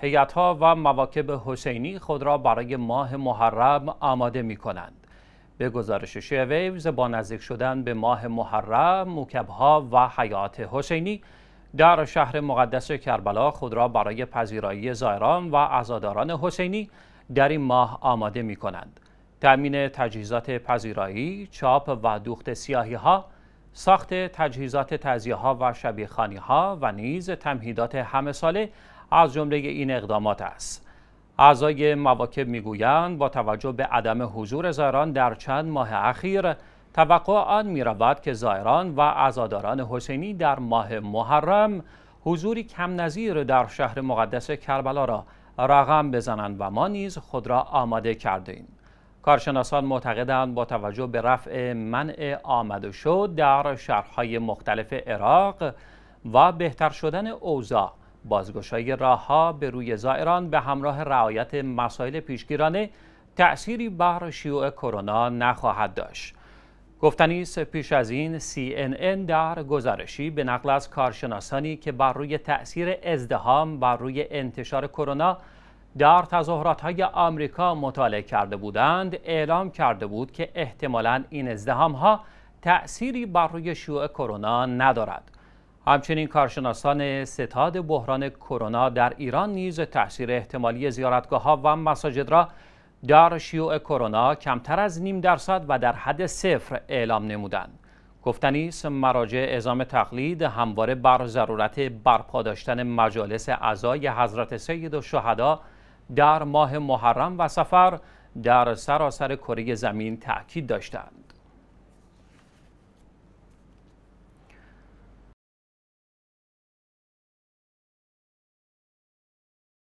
هیئت ها و مواکب حسینی خود را برای ماه محرم آماده می کنند. به گزارش شیویوز با نزدیک شدن به ماه محرم مکبها و حیات حسینی در شهر مقدس کربلا خود را برای پذیرایی زائران و عزاداران حسینی در این ماه آماده می کنند. تأمین تجهیزات پذیرایی، چاپ و دوخت سیاهی ها، ساخت تجهیزات تزیه ها و شبیخانی ها و نیز تمهیدات همه ساله از جمله این اقدامات است اعضای مواکب میگویند با توجه به عدم حضور زائران در چند ماه اخیر توقع آن می رود که زائران و عزاداران حسینی در ماه محرم حضوری کم نظیر در شهر مقدس کربلا را رقم بزنند و ما نیز خود را آماده کرده ایم. کارشناسان معتقدند با توجه به رفع منع آمد شد در شهرهای مختلف عراق و بهتر شدن اوضاع بازگشایی راهها به روی زائران به همراه رعایت مسائل پیشگیرانه تأثیری بر شیوع کرونا نخواهد داشت. گفتنی پیش از این CNN در گزارشی به نقل از کارشناسانی که بر روی تأثیر ازدهام بر روی انتشار کرونا در تظاهرات های آمریکا مطالعه کرده بودند اعلام کرده بود که احتمالا این ازدهام ها تأثیری بر روی شیوع کرونا ندارد. همچنین کارشناسان ستاد بحران کرونا در ایران نیز تاثیر احتمالی زیارتگاه ها و مساجد را در شیوع کرونا کمتر از نیم درصد و در حد صفر اعلام نمودند. گفتنی است مراجع اعزام تقلید همواره بر ضرورت برپا داشتن مجالس اعضای حضرت سید و شهدا در ماه محرم و سفر در سراسر کره زمین تاکید داشتند.